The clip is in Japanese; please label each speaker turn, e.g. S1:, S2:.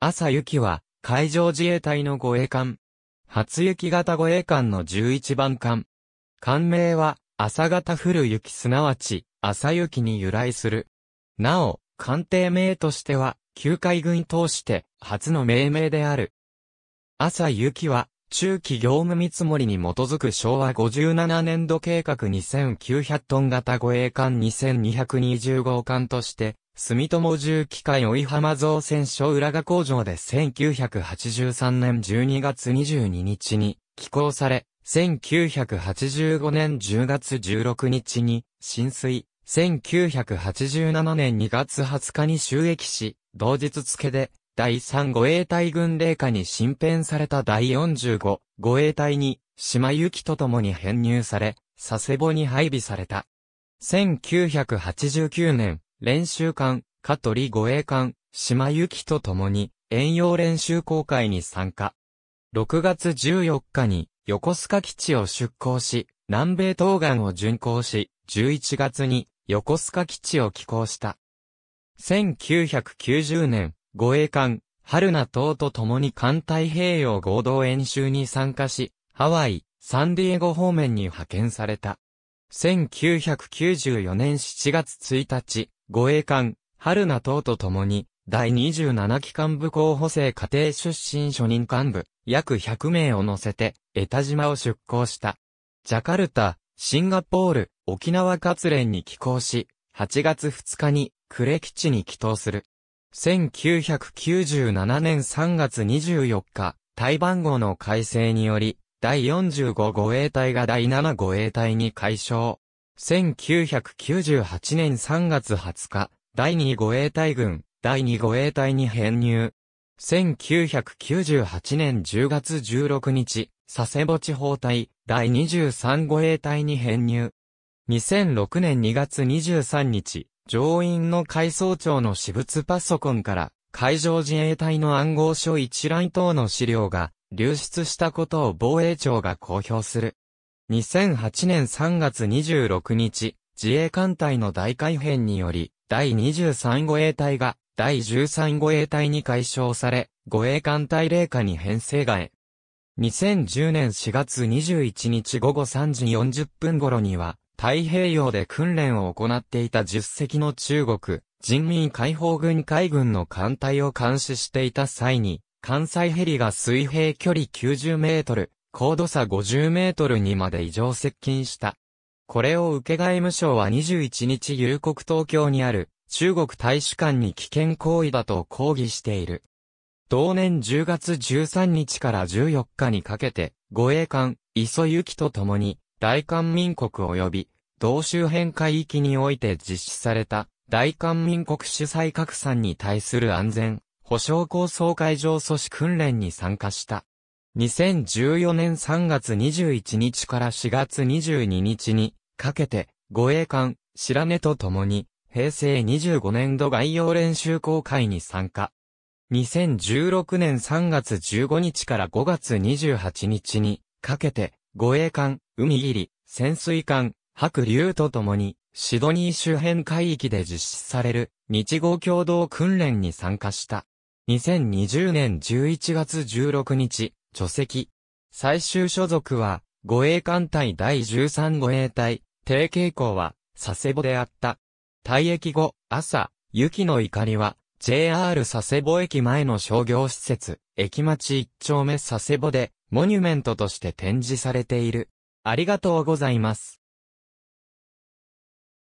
S1: 朝雪は、海上自衛隊の護衛艦。初雪型護衛艦の11番艦。艦名は、朝型降る雪すなわち、朝雪に由来する。なお、艦艇名としては、旧海軍通して、初の命名である。朝雪は、中期業務見積もりに基づく昭和57年度計画2900トン型護衛艦2220号艦として、住友重機械追浜造船所浦賀工場で1983年12月22日に寄港され、1985年10月16日に浸水、1987年2月20日に収益し、同日付で第3護衛隊軍令下に新編された第45護衛隊に島行きとともに編入され、佐世保に配備された。1989年、練習艦、香取護衛艦、島行きと共に、遠洋練習航海に参加。6月14日に、横須賀基地を出港し、南米東岸を巡航し、11月に、横須賀基地を寄港した。1990年、護衛艦、春名島と共に艦太平洋合同演習に参加し、ハワイ、サンディエゴ方面に派遣された。1994年7月1日、護衛艦、春名等と共に、第27機関部候補生家庭出身初任幹部、約100名を乗せて、江田島を出港した。ジャカルタ、シンガポール、沖縄活連に寄港し、8月2日に、呉基地に帰島する。1997年3月24日、台湾号の改正により、第45護衛隊が第7護衛隊に改称。1998年3月20日、第2護衛隊軍、第2護衛隊に編入。1998年10月16日、佐世保地方隊、第23護衛隊に編入。2006年2月23日、上院の海装庁の私物パソコンから、海上自衛隊の暗号書一覧等の資料が流出したことを防衛庁が公表する。2008年3月26日、自衛艦隊の大改編により、第23護衛隊が第13護衛隊に改称され、護衛艦隊令下に編成がえ。2010年4月21日午後3時40分頃には、太平洋で訓練を行っていた10隻の中国、人民解放軍海軍の艦隊を監視していた際に、関西ヘリが水平距離90メートル、高度差50メートルにまで異常接近した。これを受け外務省は21日夕刻東京にある中国大使館に危険行為だと抗議している。同年10月13日から14日にかけて、護衛艦、磯行きと共に、大韓民国及び、同周辺海域において実施された、大韓民国主催拡散に対する安全、保障構想会場組織訓練に参加した。2014年3月21日から4月22日にかけて、護衛艦、白根と共に、平成25年度概要練習公開に参加。2016年3月15日から5月28日にかけて、護衛艦、海入潜水艦、白竜と共に、シドニー周辺海域で実施される日豪共同訓練に参加した。2020年11月16日、除籍。最終所属は、護衛艦隊第13護衛隊、低傾向は、佐世保であった。退役後、朝、雪の怒りは、JR 佐世保駅前の商業施設、駅町一丁目佐世保で、モニュメントとして展示されている。ありがとうございます。